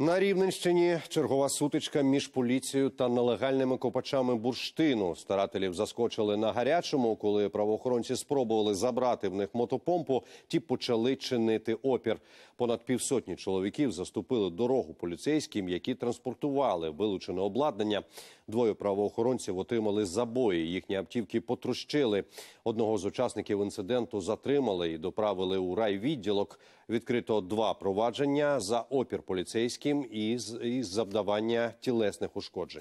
На Рівненщині чергова сутичка між поліцією та нелегальними копачами бурштину. Старателів заскочили на гарячому. Коли правоохоронці спробували забрати в них мотопомпу, ті почали чинити опір. Понад півсотні чоловіків заступили дорогу поліцейським, які транспортували вилучене обладнання. Двоє правоохоронців отримали забої. Їхні автівки потрущили. Одного з учасників інциденту затримали і доправили у райвідділок. Відкрито два провадження за опір поліцейським і завдавання тілесних ушкоджень.